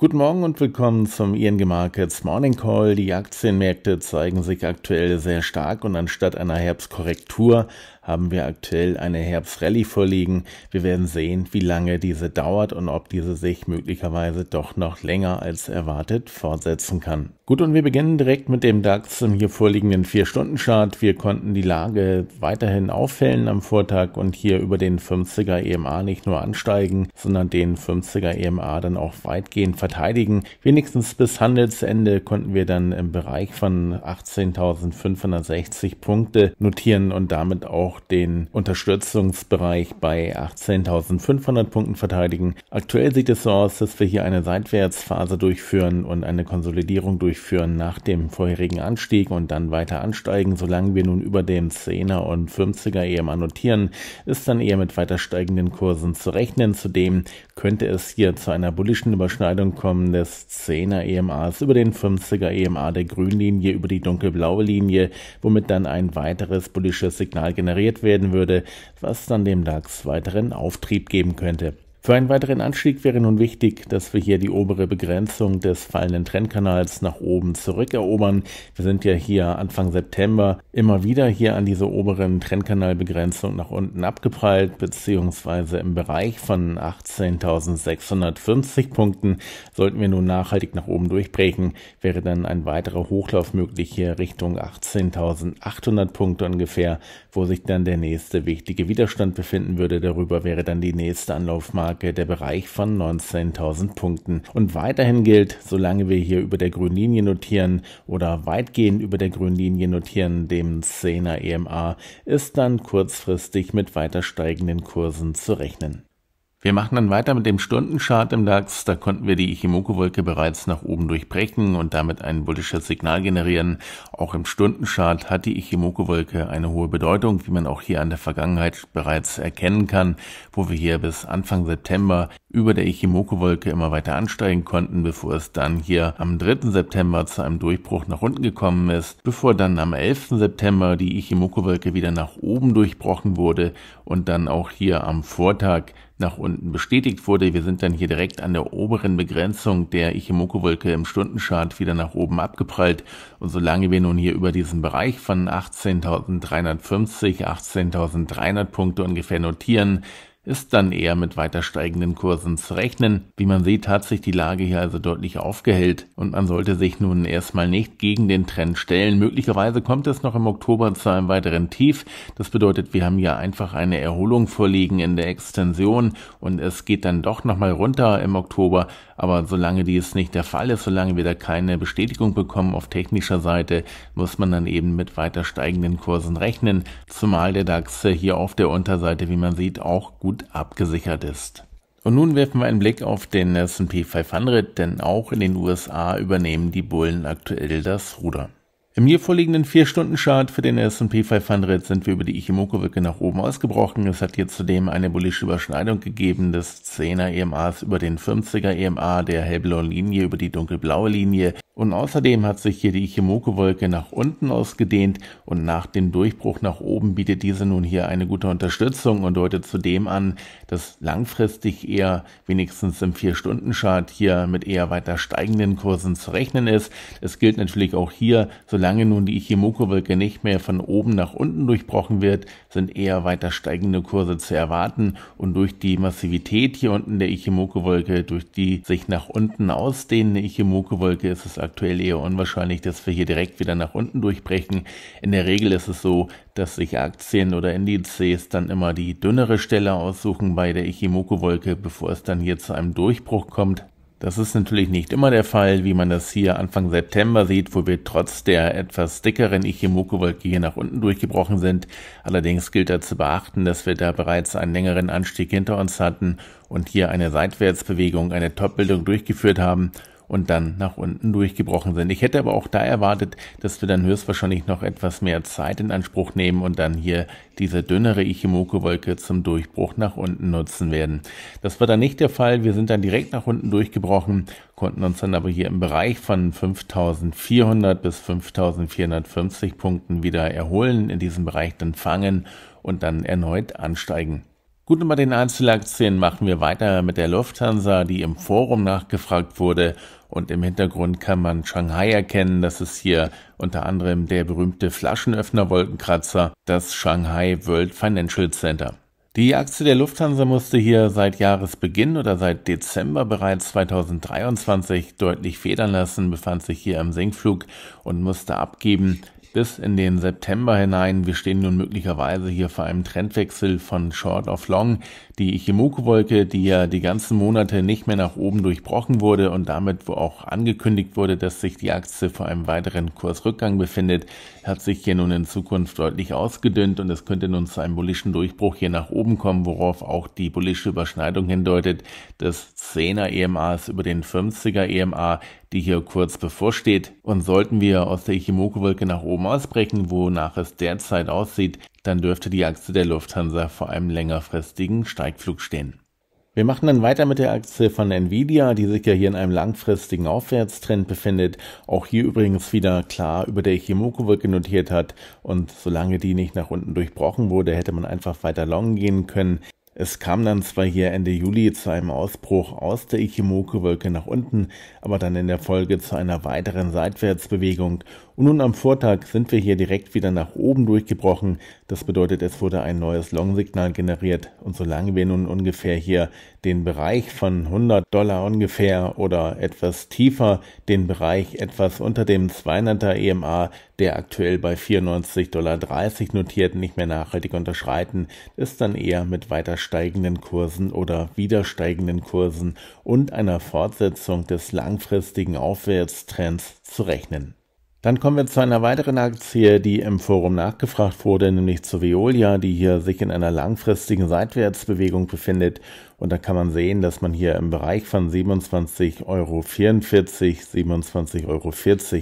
Guten Morgen und willkommen zum ING Markets Morning Call. Die Aktienmärkte zeigen sich aktuell sehr stark und anstatt einer Herbstkorrektur haben wir aktuell eine Herbstrallye vorliegen. Wir werden sehen, wie lange diese dauert und ob diese sich möglicherweise doch noch länger als erwartet fortsetzen kann. Gut, und wir beginnen direkt mit dem DAX im hier vorliegenden 4-Stunden-Chart. Wir konnten die Lage weiterhin auffällen am Vortag und hier über den 50er EMA nicht nur ansteigen, sondern den 50er EMA dann auch weitgehend verteidigen. Wenigstens bis Handelsende konnten wir dann im Bereich von 18.560 Punkte notieren und damit auch auch den Unterstützungsbereich bei 18.500 Punkten verteidigen. Aktuell sieht es so aus, dass wir hier eine Seitwärtsphase durchführen und eine Konsolidierung durchführen nach dem vorherigen Anstieg und dann weiter ansteigen. Solange wir nun über dem 10er und 50er EMA notieren, ist dann eher mit weiter steigenden Kursen zu rechnen. Zudem könnte es hier zu einer bullischen Überschneidung kommen des 10er EMAs über den 50er EMA der Grünlinie über die dunkelblaue Linie, womit dann ein weiteres bullisches Signal generiert repariert werden würde, was dann dem DAX weiteren Auftrieb geben könnte. Für einen weiteren Anstieg wäre nun wichtig, dass wir hier die obere Begrenzung des fallenden Trendkanals nach oben zurückerobern. Wir sind ja hier Anfang September immer wieder hier an diese oberen Trendkanalbegrenzung nach unten abgeprallt, beziehungsweise im Bereich von 18.650 Punkten. Sollten wir nun nachhaltig nach oben durchbrechen, wäre dann ein weiterer Hochlauf möglich hier Richtung 18.800 Punkte ungefähr, wo sich dann der nächste wichtige Widerstand befinden würde. Darüber wäre dann die nächste Anlaufmarke Marke der Bereich von 19.000 Punkten. Und weiterhin gilt, solange wir hier über der grünen Linie notieren oder weitgehend über der grünen Linie notieren, dem 10er EMA, ist dann kurzfristig mit weiter steigenden Kursen zu rechnen. Wir machen dann weiter mit dem Stundenchart im DAX. Da konnten wir die Ichimoku-Wolke bereits nach oben durchbrechen und damit ein bullisches Signal generieren. Auch im Stundenchart hat die Ichimoku-Wolke eine hohe Bedeutung, wie man auch hier an der Vergangenheit bereits erkennen kann, wo wir hier bis Anfang September über der Ichimoku-Wolke immer weiter ansteigen konnten, bevor es dann hier am 3. September zu einem Durchbruch nach unten gekommen ist, bevor dann am 11. September die Ichimoku-Wolke wieder nach oben durchbrochen wurde und dann auch hier am Vortag nach unten bestätigt wurde. Wir sind dann hier direkt an der oberen Begrenzung der Ichimoku-Wolke im Stundenchart wieder nach oben abgeprallt. Und solange wir nun hier über diesen Bereich von 18.350, 18.300 Punkte ungefähr notieren, ist dann eher mit weiter steigenden Kursen zu rechnen. Wie man sieht, hat sich die Lage hier also deutlich aufgehellt und man sollte sich nun erstmal nicht gegen den Trend stellen. Möglicherweise kommt es noch im Oktober zu einem weiteren Tief. Das bedeutet, wir haben hier einfach eine Erholung vorliegen in der Extension und es geht dann doch nochmal runter im Oktober. Aber solange dies nicht der Fall ist, solange wir da keine Bestätigung bekommen auf technischer Seite, muss man dann eben mit weiter steigenden Kursen rechnen. Zumal der DAX hier auf der Unterseite, wie man sieht, auch gut gut abgesichert ist. Und nun werfen wir einen Blick auf den SP 500, denn auch in den USA übernehmen die Bullen aktuell das Ruder. Im hier vorliegenden 4-Stunden-Chart für den S&P 500 sind wir über die ichimoku wicke nach oben ausgebrochen. Es hat hier zudem eine bullische Überschneidung gegeben des 10er EMAs über den 50er EMA, der hellblauen Linie über die dunkelblaue Linie und außerdem hat sich hier die Ichimoku-Wolke nach unten ausgedehnt und nach dem Durchbruch nach oben bietet diese nun hier eine gute Unterstützung und deutet zudem an, dass langfristig eher wenigstens im 4-Stunden-Chart hier mit eher weiter steigenden Kursen zu rechnen ist. Es gilt natürlich auch hier, solange nun die Ichimoku-Wolke nicht mehr von oben nach unten durchbrochen wird, sind eher weiter steigende Kurse zu erwarten und durch die Massivität hier unten der Ichimoku-Wolke, durch die sich nach unten ausdehnende Ichimoku-Wolke ist es aktuell eher unwahrscheinlich, dass wir hier direkt wieder nach unten durchbrechen. In der Regel ist es so, dass sich Aktien oder Indizes dann immer die dünnere Stelle aussuchen bei der Ichimoku-Wolke, bevor es dann hier zu einem Durchbruch kommt. Das ist natürlich nicht immer der Fall, wie man das hier Anfang September sieht, wo wir trotz der etwas dickeren Ichimoku-Wolke hier nach unten durchgebrochen sind. Allerdings gilt da zu beachten, dass wir da bereits einen längeren Anstieg hinter uns hatten und hier eine Seitwärtsbewegung, eine Topbildung durchgeführt haben und dann nach unten durchgebrochen sind. Ich hätte aber auch da erwartet, dass wir dann höchstwahrscheinlich noch etwas mehr Zeit in Anspruch nehmen und dann hier diese dünnere Ichimoku-Wolke zum Durchbruch nach unten nutzen werden. Das war dann nicht der Fall. Wir sind dann direkt nach unten durchgebrochen, konnten uns dann aber hier im Bereich von 5400 bis 5450 Punkten wieder erholen, in diesem Bereich dann fangen und dann erneut ansteigen. Gut, und bei den Einzelaktien machen wir weiter mit der Lufthansa, die im Forum nachgefragt wurde und im Hintergrund kann man Shanghai erkennen. Das ist hier unter anderem der berühmte Flaschenöffner-Wolkenkratzer, das Shanghai World Financial Center. Die Aktie der Lufthansa musste hier seit Jahresbeginn oder seit Dezember bereits 2023 deutlich federn lassen, befand sich hier im Sinkflug und musste abgeben bis in den September hinein. Wir stehen nun möglicherweise hier vor einem Trendwechsel von Short auf Long die Ichimoku-Wolke, die ja die ganzen Monate nicht mehr nach oben durchbrochen wurde und damit wo auch angekündigt wurde, dass sich die Aktie vor einem weiteren Kursrückgang befindet, hat sich hier nun in Zukunft deutlich ausgedünnt und es könnte nun zu einem bullischen Durchbruch hier nach oben kommen, worauf auch die bullische Überschneidung hindeutet des 10er EMAs über den 50er EMA, die hier kurz bevorsteht. Und sollten wir aus der Ichimoku-Wolke nach oben ausbrechen, wonach es derzeit aussieht, dann dürfte die Aktie der Lufthansa vor einem längerfristigen Steigflug stehen. Wir machen dann weiter mit der Aktie von Nvidia, die sich ja hier in einem langfristigen Aufwärtstrend befindet. Auch hier übrigens wieder klar über der Chemoko-Brücke notiert hat. Und solange die nicht nach unten durchbrochen wurde, hätte man einfach weiter long gehen können. Es kam dann zwar hier Ende Juli zu einem Ausbruch aus der Ichimoku-Wolke nach unten, aber dann in der Folge zu einer weiteren Seitwärtsbewegung und nun am Vortag sind wir hier direkt wieder nach oben durchgebrochen. Das bedeutet, es wurde ein neues Long-Signal generiert. Und solange wir nun ungefähr hier den Bereich von 100 Dollar ungefähr oder etwas tiefer, den Bereich etwas unter dem 200er EMA, der aktuell bei 94,30 Dollar notiert, nicht mehr nachhaltig unterschreiten, ist dann eher mit weiter steigenden Kursen oder wieder steigenden Kursen und einer Fortsetzung des langfristigen Aufwärtstrends zu rechnen. Dann kommen wir zu einer weiteren Aktie, die im Forum nachgefragt wurde, nämlich zur Veolia, die hier sich in einer langfristigen Seitwärtsbewegung befindet und da kann man sehen, dass man hier im Bereich von 27,44 Euro, 27,40 Euro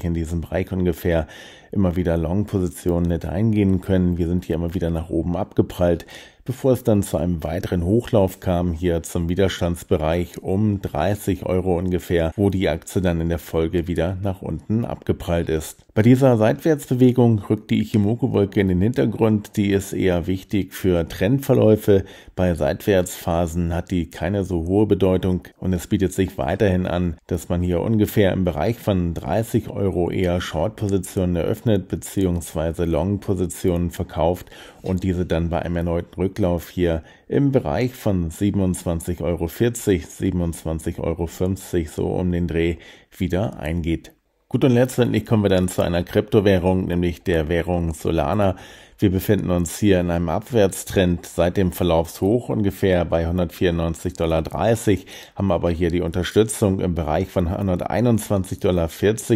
in diesem Bereich ungefähr immer wieder Long-Positionen hätte eingehen können. Wir sind hier immer wieder nach oben abgeprallt, bevor es dann zu einem weiteren Hochlauf kam, hier zum Widerstandsbereich um 30 Euro ungefähr, wo die Aktie dann in der Folge wieder nach unten abgeprallt ist. Bei dieser Seitwärtsbewegung rückt die Ichimoku-Wolke in den Hintergrund. Die ist eher wichtig für Trendverläufe. Bei Seitwärtsphasen hat hat die keine so hohe Bedeutung und es bietet sich weiterhin an, dass man hier ungefähr im Bereich von 30 Euro eher Short-Positionen eröffnet bzw. Long-Positionen verkauft und diese dann bei einem erneuten Rücklauf hier im Bereich von 27,40 Euro, 27,50 Euro so um den Dreh wieder eingeht. Gut, und letztendlich kommen wir dann zu einer Kryptowährung, nämlich der Währung Solana. Wir befinden uns hier in einem Abwärtstrend seit dem Verlaufshoch ungefähr bei 194,30 Dollar, haben aber hier die Unterstützung im Bereich von 121,40 Dollar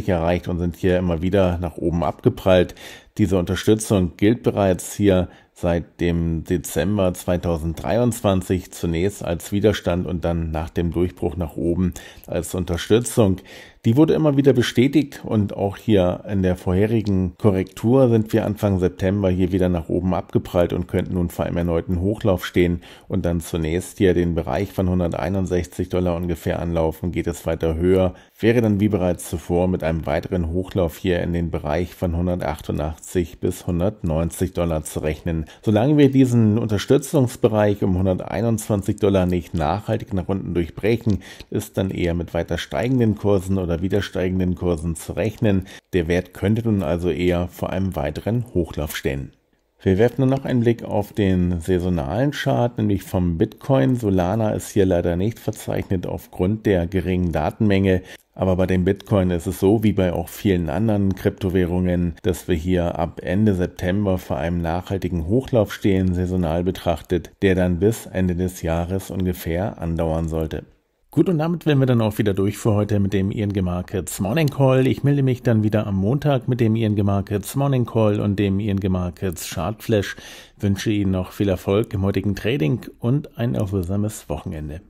erreicht und sind hier immer wieder nach oben abgeprallt. Diese Unterstützung gilt bereits hier seit dem Dezember 2023 zunächst als Widerstand und dann nach dem Durchbruch nach oben als Unterstützung. Die wurde immer wieder bestätigt und auch hier in der vorherigen Korrektur sind wir Anfang September hier wieder nach oben abgeprallt und könnten nun vor einem erneuten Hochlauf stehen und dann zunächst hier den Bereich von 161 Dollar ungefähr anlaufen, geht es weiter höher, wäre dann wie bereits zuvor mit einem weiteren Hochlauf hier in den Bereich von 188 bis 190 Dollar zu rechnen. Solange wir diesen Unterstützungsbereich um 121 Dollar nicht nachhaltig nach unten durchbrechen, ist dann eher mit weiter steigenden Kursen oder wieder steigenden Kursen zu rechnen. Der Wert könnte nun also eher vor einem weiteren Hochlauf stehen. Wir werfen nur noch einen Blick auf den saisonalen Chart, nämlich vom Bitcoin. Solana ist hier leider nicht verzeichnet aufgrund der geringen Datenmenge. Aber bei dem Bitcoin ist es so wie bei auch vielen anderen Kryptowährungen, dass wir hier ab Ende September vor einem nachhaltigen Hochlauf stehen, saisonal betrachtet, der dann bis Ende des Jahres ungefähr andauern sollte. Gut, und damit wären wir dann auch wieder durch für heute mit dem ING Markets Morning Call. Ich melde mich dann wieder am Montag mit dem ING Markets Morning Call und dem ING Markets Chart Flash. Wünsche Ihnen noch viel Erfolg im heutigen Trading und ein erholsames Wochenende.